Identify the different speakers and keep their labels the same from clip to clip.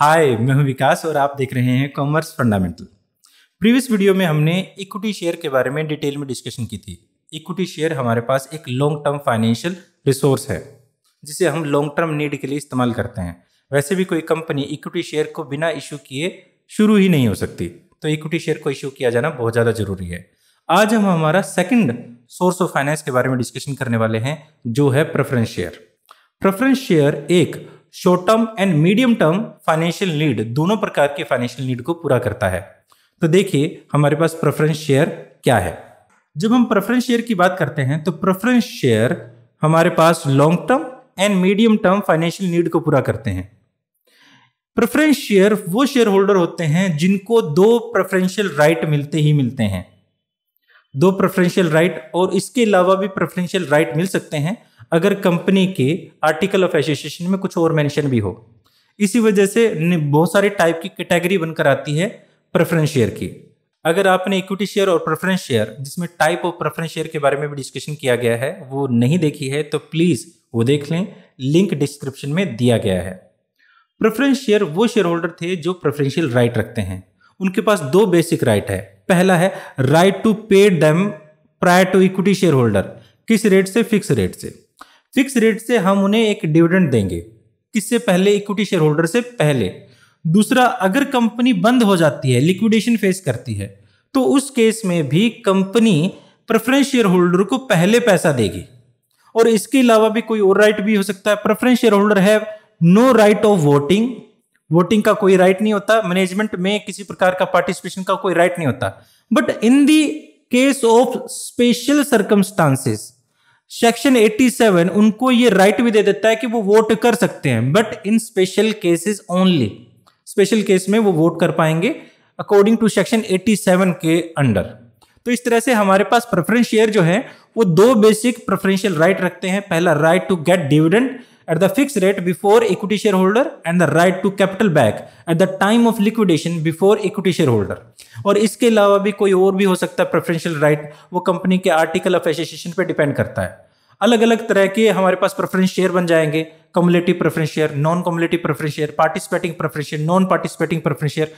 Speaker 1: हाय मैं हूं विकास और आप देख रहे हैं कॉमर्स फंडामेंटल प्रीवियस वीडियो में हमने इक्विटी शेयर के बारे में डिटेल में डिस्कशन की थी इक्विटी शेयर हमारे पास एक लॉन्ग टर्म फाइनेंशियल रिसोर्स है जिसे हम लॉन्ग टर्म नीड के लिए इस्तेमाल करते हैं वैसे भी कोई कंपनी इक्विटी शेयर को बिना इशू किए शुरू ही नहीं हो सकती तो इक्विटी शेयर को इशू किया जाना बहुत ज़्यादा जरूरी है आज हम हमारा सेकेंड सोर्स ऑफ फाइनेंस के बारे में डिस्कशन करने वाले हैं जो है प्रेफरेंस शेयर प्रेफरेंस शेयर एक short term and medium term financial need दोनों प्रकार के फाइनेंशियल नीड को पूरा करता है तो देखिए हमारे पास प्रेफरेंस शेयर क्या है जब हम प्रेफरेंस शेयर की बात करते हैं तो प्रेफरेंस शेयर हमारे पास long term and medium term financial need को पूरा करते हैं प्रेफरेंस शेयर वो शेयर होल्डर होते हैं जिनको दो प्रेफरेंशियल राइट मिलते ही मिलते हैं दो प्रेफरेंशियल राइट और इसके अलावा भी प्रेफरेंशियल राइट मिल सकते हैं अगर कंपनी के आर्टिकल ऑफ एसोसिएशन में कुछ और मेंशन भी हो इसी वजह से बहुत सारे टाइप की कैटेगरी बनकर आती है प्रेफरेंस शेयर की अगर आपने इक्विटी शेयर और प्रेफरेंस शेयर जिसमें टाइप ऑफ प्रेफरेंस शेयर के बारे में भी डिस्कशन किया गया है वो नहीं देखी है तो प्लीज़ वो देख लें लिंक डिस्क्रिप्शन में दिया गया है प्रेफरेंस शेयर वो शेयर होल्डर थे जो प्रेफरेंशियल राइट रखते हैं उनके पास दो बेसिक राइट है पहला है राइट टू पे डेम prior to equity shareholder किस रेट से फिक्स रेट से फिक्स रेट से हम उन्हें एक डिविडेंड देंगे किससे पहले इक्विटी शेयर होल्डर से पहले दूसरा अगर कंपनी बंद हो जाती है लिक्विडेशन फेस करती है तो उस केस में भी कंपनी प्रेफरेंस शेयर होल्डर को पहले पैसा देगी और इसके अलावा भी कोई और राइट भी हो सकता है प्रेफरेंस शेयर होल्डर है no right of voting voting का कोई राइट नहीं होता मैनेजमेंट में किसी प्रकार का पार्टिसिपेशन का कोई राइट नहीं होता but in the case of special circumstances section 87 उनको ये राइट भी दे देता है कि वो वोट कर सकते हैं but in special cases only special case में वो वोट कर पाएंगे अकॉर्डिंग टू सेक्शन 87 के अंडर तो इस तरह से हमारे पास प्रेफरेंस शेयर जो है वो दो बेसिक प्रेफरेंशियल राइट रखते हैं पहला right to get dividend fix rate before equity shareholder and the right to capital back at the time of liquidation before equity shareholder और इसके अलावा भी कोई और भी हो सकता है प्रेफरेंशियल राइट right, वो कंपनी के आर्टिकल ऑफ एसोसिएशन पे डिपेंड करता है अलग अलग तरह के हमारे पास प्रेफरेंस शेयर बन जाएंगे cumulative preference share non cumulative preference share participating preference share non participating preference share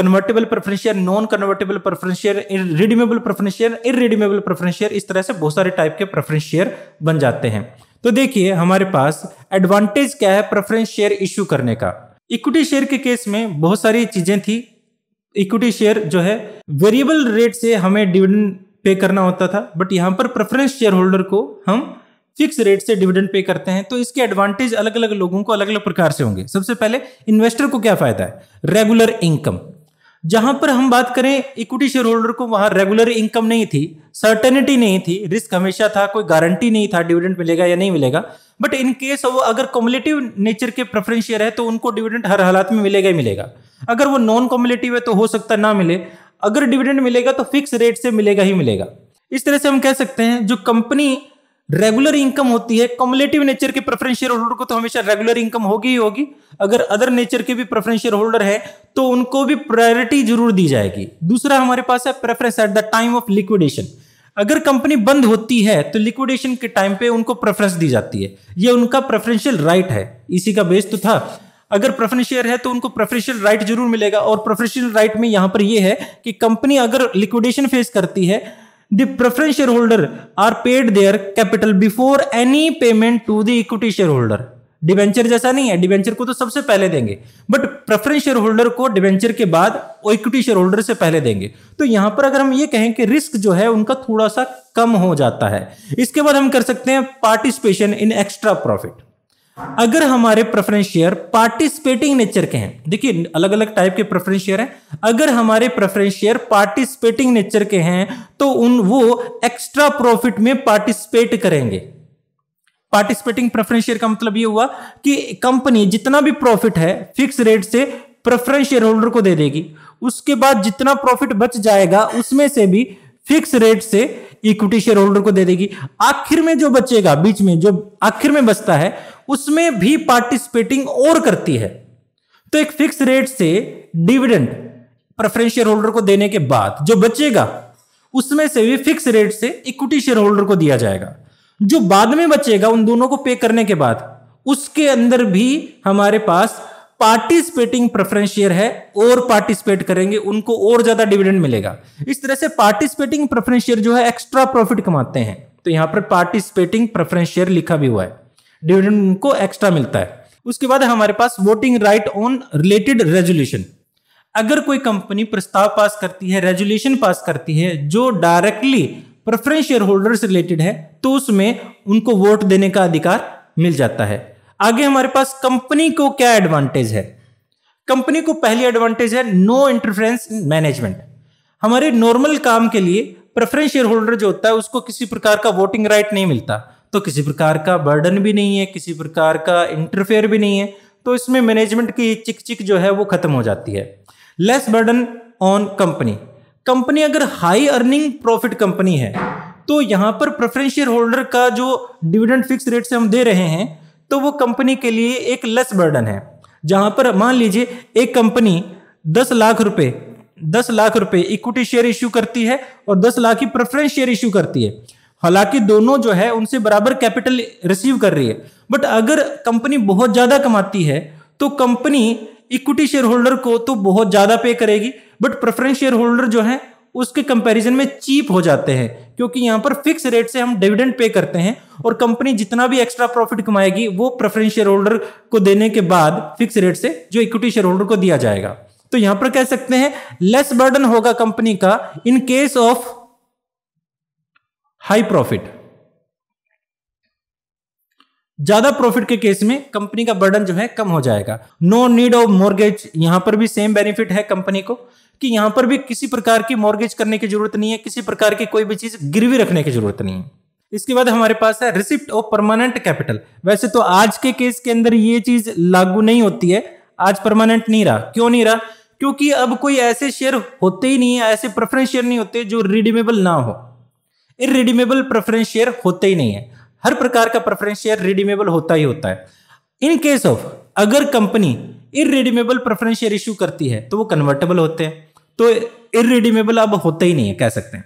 Speaker 1: convertible preference share non convertible preference share redeemable preference share irredeemable preference share इस तरह से बहुत सारे टाइप के प्रेफरेंस शेयर बन जाते हैं तो देखिए हमारे पास एडवांटेज क्या है प्रेफरेंस शेयर इश्यू करने का इक्विटी शेयर के केस में बहुत सारी चीजें थी इक्विटी शेयर जो है वेरिएबल रेट से हमें डिविडेंड पे करना होता था बट यहाँ पर प्रेफरेंस शेयर होल्डर को हम फिक्स रेट से डिविडेंड पे करते हैं तो इसके एडवांटेज अलग अलग लोगों को अलग अलग प्रकार से होंगे सबसे पहले इन्वेस्टर को क्या फायदा है रेगुलर इनकम जहां पर हम बात करें इक्विटी शेयर होल्डर को वहां रेगुलर इनकम नहीं थी सर्टेनिटी नहीं थी रिस्क हमेशा था कोई गारंटी नहीं था डिविडेंड मिलेगा या नहीं मिलेगा बट इन केस वो अगर कॉम्युलेटिव नेचर के प्रेफरेंस शेयर है तो उनको डिविडेंड हर हालात में मिलेगा ही मिलेगा अगर वो नॉन कॉम्युलेटिव है तो हो सकता ना मिले अगर डिविडेंड मिलेगा तो फिक्स रेट से मिलेगा ही मिलेगा इस तरह से हम कह सकते हैं जो कंपनी रेगुलर इनकम होती है कॉमुलेटिव नेचर के प्रेफरेंस शेयर होल्डर को तो हमेशा रेगुलर इनकम होगी ही होगी अगर अदर नेचर के भी प्रेफरेंस शेयर होल्डर है तो उनको भी प्रायोरिटी जरूर दी जाएगी दूसरा हमारे पास है preference at the time of liquidation अगर कंपनी बंद होती है तो लिक्विडेशन के टाइम पे उनको प्रेफरेंस दी जाती है ये उनका प्रेफरेंशियल राइट है इसी का बेस तो था अगर शेयर है तो उनको प्रेफरेंशियल राइट जरूर मिलेगा और प्रेफरेंशियल राइट में यहां पर यह है कि कंपनी अगर लिक्विडेशन फेस करती है the shareholder are paid their capital before any payment to the equity shareholder debenture जैसा नहीं है डिवेंचर को तो सबसे पहले देंगे बट प्रेफरेंस शेयर होल्डर को डिवेंचर के बाद इक्विटी शेयर होल्डर से पहले देंगे तो यहां पर अगर हम ये कहें कि रिस्क जो है उनका थोड़ा सा कम हो जाता है इसके बाद हम कर सकते हैं पार्टिसिपेशन इन एक्स्ट्रा प्रॉफिट अगर हमारे प्रेफरेंस शेयर पार्टिसिपेटिंग नेचर के हैं देखिए अलग अलग टाइप के प्रेफरेंस शेयर हैं अगर हमारे प्रेफरेंस शेयर पार्टिसिपेटिंग नेचर के हैं तो उन वो एक्स्ट्रा प्रॉफिट में पार्टिसिपेट करेंगे पार्टिसिपेटिंग प्रेफरेंस शेयर का मतलब ये हुआ कि कंपनी जितना भी प्रॉफिट है फिक्स रेट से प्रेफरेंस शेयर होल्डर को दे देगी उसके बाद जितना प्रॉफिट बच जाएगा उसमें से भी फिक्स रेट से इक्विटी शेयर होल्डर को दे देगी आखिर में जो बचेगा बीच में जो आखिर में बचता है उसमें भी पार्टिसिपेटिंग और करती है तो एक फिक्स रेट से डिविडेंड प्रेफरेंस शेयर होल्डर को देने के बाद जो बचेगा उसमें से भी फिक्स रेट से इक्विटी शेयर होल्डर को दिया जाएगा जो बाद में बचेगा उन दोनों को पे करने के बाद उसके अंदर भी हमारे पास पार्टिसिपेटिंग प्रेफरेंस शेयर है और पार्टिसिपेट करेंगे उनको और ज्यादा डिविडेंड मिलेगा इस तरह से पार्टिसिपेटिंग प्रेफरेंस शेयर जो है एक्स्ट्रा प्रॉफिट कमाते हैं तो यहां पर पार्टिसिपेटिंग प्रेफरेंस शेयर लिखा भी हुआ है डिविडेंड उनको एक्स्ट्रा मिलता है उसके बाद हमारे पास voting right on related resolution अगर कोई कंपनी प्रस्ताव पास करती है रेजोल्यूशन पास करती है जो डायरेक्टली प्रेफरेंस शेयर होल्डर से रिलेटेड है तो उसमें उनको वोट देने का अधिकार मिल जाता है आगे हमारे पास कंपनी को क्या एडवांटेज है कंपनी को पहली एडवांटेज है नो इंटरफ्रेंस मैनेजमेंट हमारे नॉर्मल काम के लिए प्रेफरेंस शेयर होल्डर जो होता है उसको किसी प्रकार का वोटिंग राइट नहीं मिलता तो किसी प्रकार का बर्डन भी नहीं है किसी प्रकार का इंटरफेयर भी नहीं है तो इसमें मैनेजमेंट की चिक चिक जो है वो खत्म हो जाती है less burden on company company अगर हाई अर्निंग प्रॉफिट कंपनी है तो यहां पर प्रेफरेंस शेयर होल्डर का जो डिविडेंड फिक्स रेट से हम दे रहे हैं तो वो कंपनी के लिए एक लेस बर्डन है जहां पर मान लीजिए एक कंपनी दस लाख रुपए दस लाख रुपए इक्विटी शेयर इश्यू करती है और दस लाख की प्रेफरेंस शेयर इश्यू करती है हालांकि दोनों जो है उनसे बराबर कैपिटल रिसीव कर रही है बट अगर कंपनी बहुत ज़्यादा कमाती है तो कंपनी इक्विटी शेयर होल्डर को तो बहुत ज़्यादा पे करेगी बट प्रेफरेंस शेयर होल्डर जो है उसके कंपैरिजन में चीप हो जाते हैं क्योंकि यहाँ पर फिक्स रेट से हम डिविडेंड पे करते हैं और कंपनी जितना भी एक्स्ट्रा प्रॉफिट कमाएगी वो प्रेफरेंस शेयर होल्डर को देने के बाद फिक्स रेट से जो इक्विटी शेयर होल्डर को दिया जाएगा तो यहां पर कह सकते हैं लेस बर्डन होगा कंपनी का in case of high profit ज्यादा प्रॉफिट के केस में कंपनी का बर्डन जो है कम हो जाएगा नो नीड ऑफ मॉर्गेज यहां पर भी सेम बेनिफिट है कंपनी को कि यहां पर भी किसी प्रकार की मॉर्गेज करने की जरूरत नहीं है किसी प्रकार की कोई भी चीज गिरवी रखने की जरूरत नहीं है इसके बाद हमारे पास है रिसिप्ट ऑफ परमानेंट कैपिटल वैसे तो आज के केस के अंदर ये चीज लागू नहीं होती है आज परमानेंट नहीं रहा क्यों नहीं रहा क्योंकि अब कोई ऐसे शेयर होते ही नहीं है ऐसे प्रेफरेंस शेयर नहीं होते जो रिडीमेबल ना हो इनरिडीमेबल प्रेफरेंस शेयर होते ही नहीं है हर प्रकार का प्रेफरेंस शेयर रिडीमेबल होता ही होता है इन केस ऑफ अगर company irredeemable preference share issue करती है तो वो कन्वर्टेबल होते हैं तो इरेडीमेबल अब होता ही नहीं है कह सकते हैं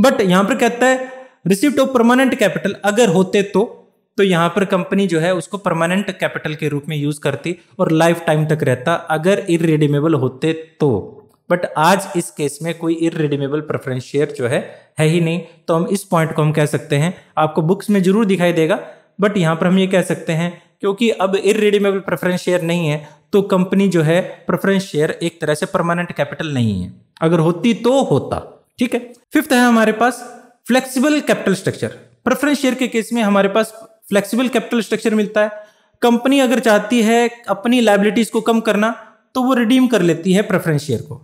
Speaker 1: बट यहां पर कहता है रिसिप्ट ऑफ परमानेंट कैपिटल अगर होते तो तो यहां पर कंपनी जो है उसको परमानेंट कैपिटल के रूप में यूज करती और लाइफ टाइम तक रहता अगर इरेडीमेबल होते तो बट आज इस केस में कोई इरेडीमेबल प्रेफरेंस शेयर जो है है ही नहीं तो हम इस पॉइंट को हम कह सकते हैं आपको बुक्स में जरूर दिखाई देगा बट यहां पर हम ये कह सकते हैं क्योंकि अब इरेडीमेबल प्रेफरेंस शेयर नहीं है तो कंपनी जो है प्रेफरेंस शेयर एक तरह से परमानेंट कैपिटल नहीं है अगर होती तो होता ठीक है फिफ्थ है हमारे पास flexible capital structure preference share के केस में हमारे पास फ्लेक्सिबल कैपिटल स्ट्रक्चर मिलता है कंपनी अगर चाहती है अपनी लाइबिलिटीज को कम करना तो वो रिडीम कर लेती है प्रेफरेंस शेयर को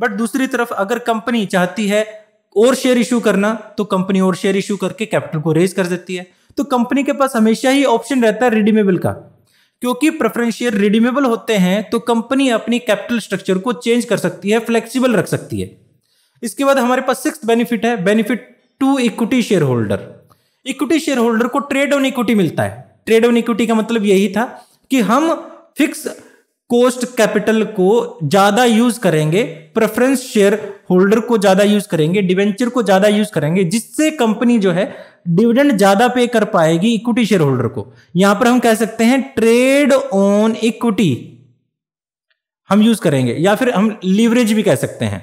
Speaker 1: बट दूसरी तरफ अगर कंपनी चाहती है और शेयर इशू करना तो कंपनी और शेयर इशू करके कैपिटल को रेज कर देती है तो कंपनी के पास हमेशा ही ऑप्शन रहता है रिडीमेबल का क्योंकि प्रेफरेंस शेयर रिडीमेबल होते हैं तो कंपनी अपनी कैपिटल स्ट्रक्चर को चेंज कर सकती है फ्लेक्सिबल रख सकती है इसके बाद हमारे पास सिक्स बेनिफिट है benefit to equity shareholder equity shareholder को ट्रेड ऑन इक्विटी मिलता है ट्रेड ऑन इक्विटी का मतलब यही था कि हम फिक्स कोस्ट कैपिटल को ज्यादा यूज करेंगे प्रेफरेंस शेयर होल्डर को ज्यादा यूज करेंगे डिवेंचर को ज्यादा यूज करेंगे जिससे कंपनी जो है डिविडेंड ज्यादा पे कर पाएगी इक्विटी शेयर होल्डर को यहां पर हम कह सकते हैं ट्रेड ऑन इक्विटी हम यूज करेंगे या फिर हम लीवरेज भी कह सकते हैं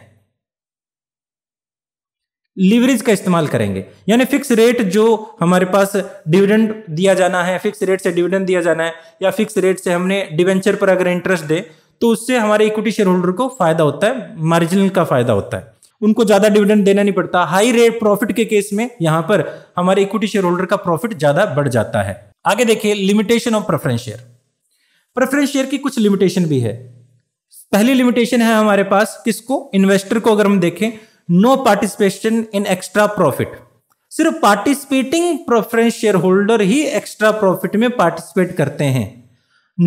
Speaker 1: लीवरेज का इस्तेमाल करेंगे यानी फिक्स रेट जो हमारे पास डिविडेंड दिया जाना है फिक्स रेट से डिविडेंड दिया जाना है या फिक्स रेट से हमने डिवेंचर पर अगर इंटरेस्ट दे तो उससे हमारे इक्विटी शेयर होल्डर को फायदा होता है मार्जिन का फायदा होता है उनको ज्यादा डिविडेंड देना नहीं पड़ता हाई रेट प्रॉफिट के केस में यहां पर हमारे इक्विटी शेयर होल्डर का प्रॉफिट ज्यादा बढ़ जाता है आगे देखिए limitation of preference share preference share की कुछ लिमिटेशन भी है पहली लिमिटेशन है हमारे पास किसको इन्वेस्टर को अगर हम देखें no participation in extra profit सिर्फ पार्टिसिपेटिंग प्रेफरेंस शेयर होल्डर ही एक्स्ट्रा प्रॉफिट में पार्टिसिपेट करते हैं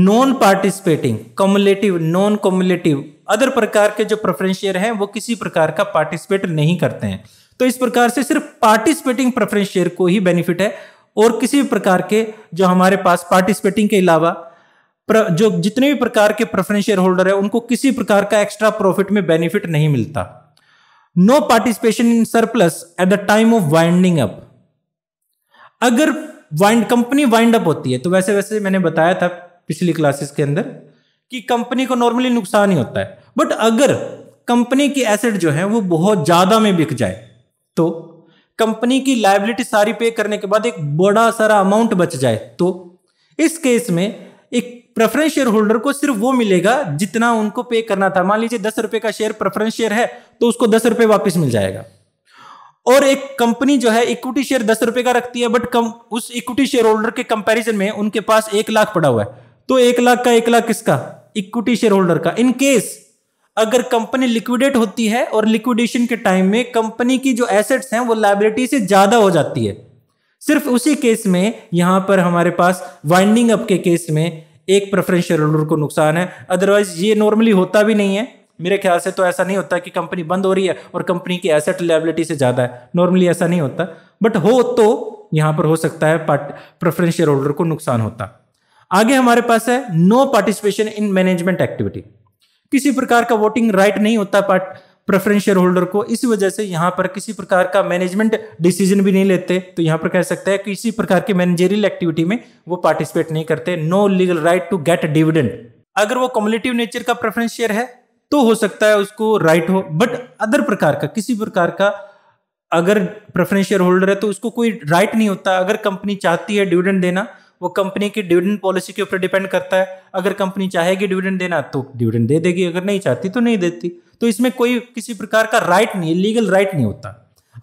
Speaker 1: non participating cumulative non cumulative other प्रकार के जो प्रेफरेंस शेयर हैं वो किसी प्रकार का पार्टिसिपेट नहीं करते हैं तो इस प्रकार से सिर्फ पार्टिसिपेटिंग प्रेफरेंस शेयर को ही बेनिफिट है और किसी भी प्रकार के जो हमारे पास पार्टिसिपेटिंग के अलावा जो जितने भी प्रकार के प्रेफरेंस शेयर होल्डर है उनको किसी प्रकार का एक्स्ट्रा प्रॉफिट में बेनिफिट नहीं मिलता no participation in surplus at the time of winding up अगर वाइंड कंपनी वाइंड अप होती है तो वैसे वैसे मैंने बताया था पिछली क्लासेस के अंदर कि कंपनी को नॉर्मली नुकसान ही होता है बट अगर कंपनी की एसेट जो है वो बहुत ज़्यादा में बिक जाए तो कंपनी की लाइबिलिटी सारी पे करने के बाद एक बड़ा सारा अमाउंट बच जाए तो इस केस में एक प्रेफरेंस शेयर होल्डर को सिर्फ वो मिलेगा जितना उनको पे करना था मान लीजिए दस रुपए का शेयर प्रेफरेंस शेयर है तो उसको दस रुपए वापिस मिल जाएगा और एक कंपनी जो है इक्विटी शेयर दस रुपए का रखती है बट कम उस इक्विटी शेयर होल्डर के कंपैरिजन में उनके पास एक लाख पड़ा हुआ है तो एक लाख का एक लाख किसका इक्विटी शेयर होल्डर का इन केस अगर कंपनी लिक्विडेट होती है और लिक्विडेशन के टाइम में कंपनी की जो एसेट्स हैं वो लाइबिलिटी से ज्यादा हो जाती है सिर्फ उसी केस में यहां पर हमारे पास वाइंडिंग अप के केस में एक प्रेफरेंशियल होल्डर को नुकसान है अदरवाइज ये नॉर्मली होता भी नहीं है मेरे ख्याल से तो ऐसा नहीं होता कि कंपनी बंद हो रही है और कंपनी की एसेट लाइबिलिटी से ज़्यादा है नॉर्मली ऐसा नहीं होता बट हो तो यहां पर हो सकता है प्रेफरेंशियल होल्डर को नुकसान होता आगे हमारे पास है no participation in management activity किसी प्रकार का वोटिंग राइट नहीं होता पार्ट प्रेफरेंस शेयर होल्डर को इस वजह से यहाँ पर किसी प्रकार का मैनेजमेंट डिसीजन भी नहीं लेते तो यहाँ पर कह सकते हैं किसी प्रकार की मैनेजरियल एक्टिविटी में वो पार्टिसिपेट नहीं करते no legal right to get dividend अगर वो कम्युनिटिव नेचर का प्रेफरेंस शेयर है तो हो सकता है उसको राइट हो बट अदर प्रकार का किसी प्रकार का अगर प्रेफरेंस शेयर होल्डर है तो उसको कोई राइट नहीं होता अगर कंपनी चाहती है डिविडेंड देना वो कंपनी की डिविडेंड पॉलिसी के ऊपर डिपेंड करता है अगर कंपनी चाहेगी डिविडेंड देना तो डिविडेंड दे देगी अगर नहीं चाहती तो नहीं देती तो इसमें कोई किसी प्रकार का राइट नहीं लीगल राइट नहीं होता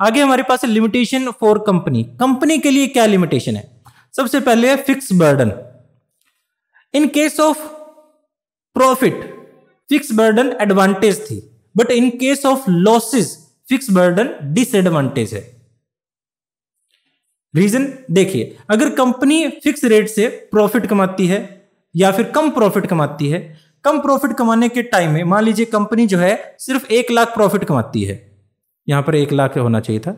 Speaker 1: आगे हमारे पास है लिमिटेशन फॉर कंपनी कंपनी के लिए क्या लिमिटेशन है सबसे पहले है fix burden in case of profit fix burden advantage थी but in case of losses fix burden disadvantage है रीजन देखिए अगर कंपनी फिक्स रेट से प्रॉफिट कमाती है या फिर कम प्रॉफिट कमाती है कम प्रॉफिट कमाने के टाइम में मान लीजिए कंपनी जो है सिर्फ एक लाख प्रॉफिट कमाती है यहां पर एक लाख होना चाहिए था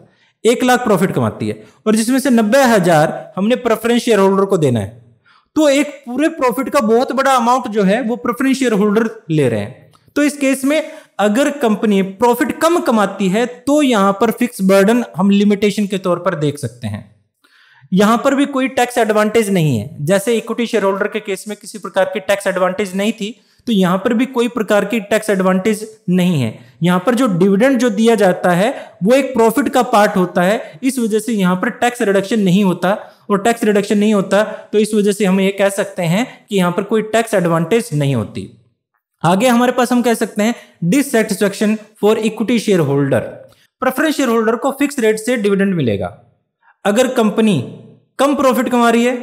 Speaker 1: एक लाख प्रॉफिट कमाती है और जिसमें से नब्बे हजार हमने प्रेफरेंस शेयर होल्डर को देना है तो एक पूरे प्रॉफिट का बहुत बड़ा अमाउंट जो है वो प्रेफरेंस शेयर होल्डर ले रहे हैं तो इस केस में अगर कंपनी प्रॉफिट कम कमाती है तो यहां पर फिक्स बर्डन हम लिमिटेशन के तौर पर देख सकते हैं यहां पर भी कोई टैक्स एडवांटेज नहीं है जैसे इक्विटी शेयर होल्डर के केस में किसी प्रकार की टैक्स एडवांटेज नहीं थी तो यहां पर भी कोई प्रकार की टैक्स एडवांटेज नहीं है यहां पर जो डिविडेंड जो दिया जाता है वो एक प्रॉफिट का पार्ट होता है इस वजह से यहां पर टैक्स रिडक्शन नहीं होता और टैक्स रिडक्शन नहीं होता तो इस वजह से हम ये कह सकते हैं कि यहां पर कोई टैक्स एडवांटेज नहीं होती आगे हमारे पास हम कह सकते हैं dissatisfaction for equity shareholder preference shareholder को फिक्स रेट से डिविडेंड मिलेगा अगर कंपनी कम प्रॉफिट कमा रही है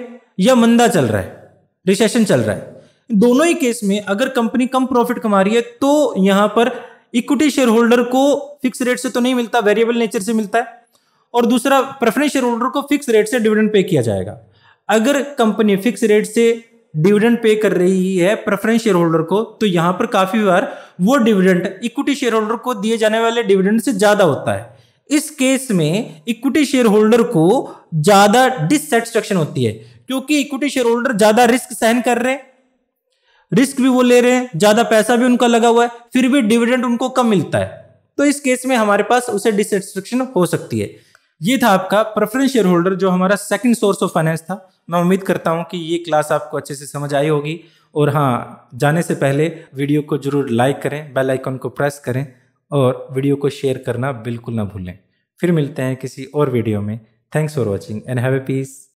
Speaker 1: या मंदा चल रहा है रिसेशन चल रहा है दोनों ही केस में अगर कंपनी कम प्रॉफिट कमा रही है तो यहां पर इक्विटी शेयर होल्डर को फिक्स रेट से तो नहीं मिलता वेरिएबल नेचर से मिलता है और दूसरा प्रेफरेंस शेयर होल्डर को फिक्स रेट से डिविडेंड पे किया जाएगा अगर कंपनी फिक्स रेट से डिविडेंड पे कर रही है प्रेफरेंस शेयर होल्डर को तो यहां पर काफी बार वो डिविडेंड इक्विटी शेयर होल्डर को दिए जाने वाले डिविडेंड से ज्यादा होता है इस केस में इक्विटी शेयर होल्डर को ज्यादा डिससेटिस्फेक्शन होती है क्योंकि इक्विटी शेयर होल्डर ज्यादा रिस्क सहन कर रहे हैं रिस्क भी वो ले रहे हैं ज्यादा पैसा भी उनका लगा हुआ है फिर भी डिविडेंड उनको कम मिलता है तो इस केस में हमारे पास उसे डिससेटिस्फेक्शन हो सकती है ये था आपका प्रेफरेंस शेयर होल्डर जो हमारा सेकंड सोर्स ऑफ फाइनेंस था मैं उम्मीद करता हूँ कि ये क्लास आपको अच्छे से समझ आई होगी और हाँ जाने से पहले वीडियो को जरूर लाइक करें बेल आइकन को प्रेस करें और वीडियो को शेयर करना बिल्कुल ना भूलें फिर मिलते हैं किसी और वीडियो में thanks for watching and have a piece